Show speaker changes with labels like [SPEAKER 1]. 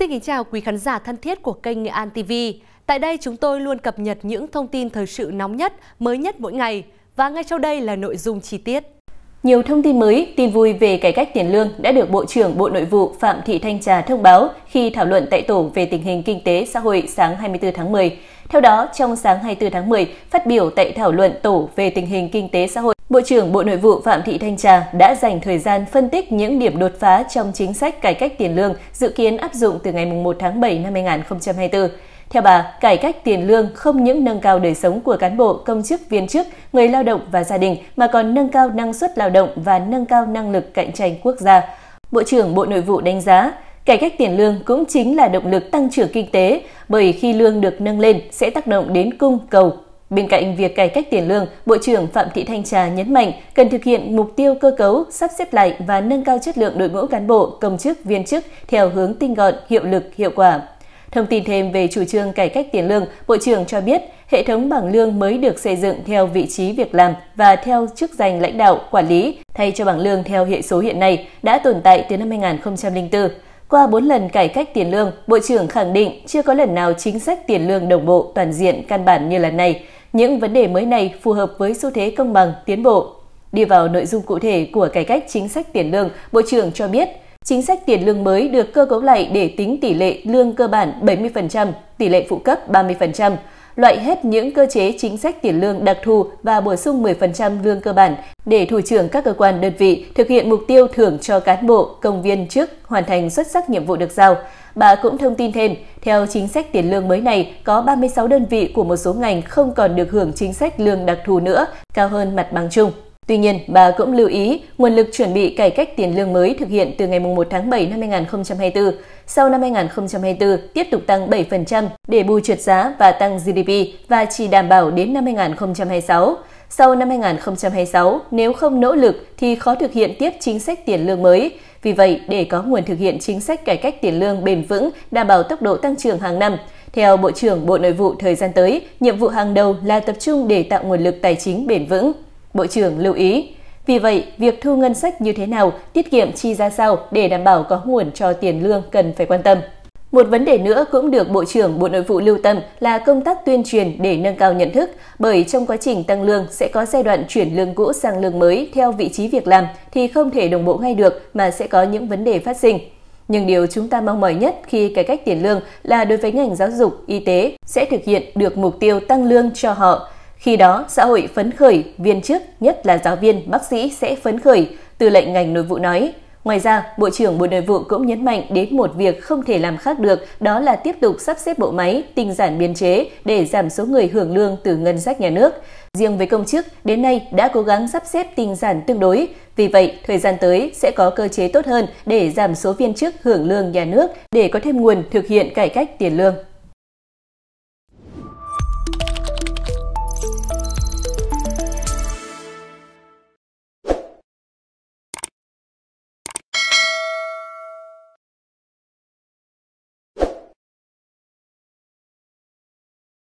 [SPEAKER 1] Xin kính chào quý khán giả thân thiết của kênh Nghệ An TV. Tại đây chúng tôi luôn cập nhật những thông tin thời sự nóng nhất, mới nhất mỗi ngày. Và ngay sau đây là nội dung chi tiết. Nhiều thông tin mới, tin vui về cải cách tiền lương đã được Bộ trưởng Bộ Nội vụ Phạm Thị Thanh Trà thông báo khi thảo luận tại tổ về tình hình kinh tế xã hội sáng 24 tháng 10. Theo đó, trong sáng 24 tháng 10, phát biểu tại thảo luận tổ về tình hình kinh tế xã hội Bộ trưởng Bộ Nội vụ Phạm Thị Thanh Trà đã dành thời gian phân tích những điểm đột phá trong chính sách cải cách tiền lương dự kiến áp dụng từ ngày 1 tháng 7 năm 2024. Theo bà, cải cách tiền lương không những nâng cao đời sống của cán bộ, công chức, viên chức, người lao động và gia đình mà còn nâng cao năng suất lao động và nâng cao năng lực cạnh tranh quốc gia. Bộ trưởng Bộ Nội vụ đánh giá, Cải cách tiền lương cũng chính là động lực tăng trưởng kinh tế, bởi khi lương được nâng lên sẽ tác động đến cung cầu Bên cạnh việc cải cách tiền lương, Bộ trưởng Phạm Thị Thanh Trà nhấn mạnh cần thực hiện mục tiêu cơ cấu, sắp xếp lại và nâng cao chất lượng đội ngũ cán bộ, công chức, viên chức theo hướng tinh gọn, hiệu lực, hiệu quả. Thông tin thêm về chủ trương cải cách tiền lương, Bộ trưởng cho biết hệ thống bảng lương mới được xây dựng theo vị trí việc làm và theo chức danh lãnh đạo, quản lý, thay cho bảng lương theo hệ số hiện nay đã tồn tại từ năm 2004. Qua 4 lần cải cách tiền lương, Bộ trưởng khẳng định chưa có lần nào chính sách tiền lương đồng bộ toàn diện căn bản như lần này. Những vấn đề mới này phù hợp với xu thế công bằng, tiến bộ. Đi vào nội dung cụ thể của cải cách chính sách tiền lương, Bộ trưởng cho biết, chính sách tiền lương mới được cơ cấu lại để tính tỷ lệ lương cơ bản 70%, tỷ lệ phụ cấp 30% loại hết những cơ chế chính sách tiền lương đặc thù và bổ sung 10% lương cơ bản để thủ trưởng các cơ quan đơn vị thực hiện mục tiêu thưởng cho cán bộ, công viên chức hoàn thành xuất sắc nhiệm vụ được giao. Bà cũng thông tin thêm, theo chính sách tiền lương mới này, có 36 đơn vị của một số ngành không còn được hưởng chính sách lương đặc thù nữa, cao hơn mặt bằng chung. Tuy nhiên, bà cũng lưu ý nguồn lực chuẩn bị cải cách tiền lương mới thực hiện từ ngày 1 tháng 7 năm 2024, sau năm 2024 tiếp tục tăng 7% để bù trượt giá và tăng GDP và chỉ đảm bảo đến năm 2026. Sau năm 2026, nếu không nỗ lực thì khó thực hiện tiếp chính sách tiền lương mới. Vì vậy, để có nguồn thực hiện chính sách cải cách tiền lương bền vững, đảm bảo tốc độ tăng trưởng hàng năm, theo Bộ trưởng Bộ Nội vụ thời gian tới, nhiệm vụ hàng đầu là tập trung để tạo nguồn lực tài chính bền vững. Bộ trưởng lưu ý, vì vậy, việc thu ngân sách như thế nào, tiết kiệm chi ra sao để đảm bảo có nguồn cho tiền lương cần phải quan tâm. Một vấn đề nữa cũng được Bộ trưởng Bộ Nội vụ lưu tâm là công tác tuyên truyền để nâng cao nhận thức, bởi trong quá trình tăng lương sẽ có giai đoạn chuyển lương cũ sang lương mới theo vị trí việc làm thì không thể đồng bộ ngay được mà sẽ có những vấn đề phát sinh. Nhưng điều chúng ta mong mỏi nhất khi cải cách tiền lương là đối với ngành giáo dục, y tế sẽ thực hiện được mục tiêu tăng lương cho họ, khi đó, xã hội phấn khởi, viên chức, nhất là giáo viên, bác sĩ sẽ phấn khởi, tư lệnh ngành nội vụ nói. Ngoài ra, Bộ trưởng Bộ Nội vụ cũng nhấn mạnh đến một việc không thể làm khác được, đó là tiếp tục sắp xếp bộ máy, tinh giản biên chế để giảm số người hưởng lương từ ngân sách nhà nước. Riêng với công chức, đến nay đã cố gắng sắp xếp tinh giản tương đối. Vì vậy, thời gian tới sẽ có cơ chế tốt hơn để giảm số viên chức hưởng lương nhà nước để có thêm nguồn thực hiện cải cách tiền lương.